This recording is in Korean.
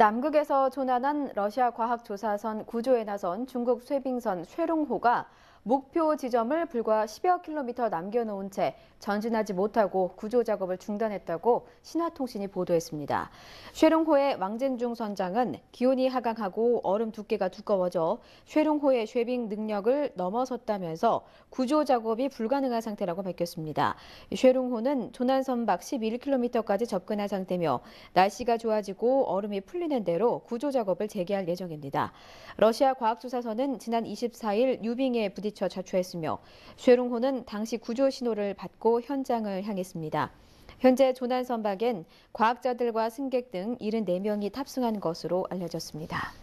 남극에서 조난한 러시아 과학조사선 구조에 나선 중국 쇠빙선 쇠룽호가 목표 지점을 불과 10여 킬로미터 남겨놓은 채 전진하지 못하고 구조 작업을 중단했다고 신화통신이 보도했습니다. 쉐룽호의 왕젠중 선장은 기온이 하강하고 얼음 두께가 두꺼워져 쉐룽호의 쉐빙 능력을 넘어섰다면서 구조 작업이 불가능한 상태라고 밝혔습니다. 쉐룽호는 조난선박 11킬로미터까지 접근한 상태며 날씨가 좋아지고 얼음이 풀리는 대로 구조 작업을 재개할 예정입니다. 러시아 과학조사선은 지난 24일 유빙에 부딪 부딪혀 자초했으며 쉐룽호는 당시 구조 신호를 받고 현장을 향했습니다. 현재 조난 선박엔 과학자들과 승객 등 74명이 탑승한 것으로 알려졌습니다.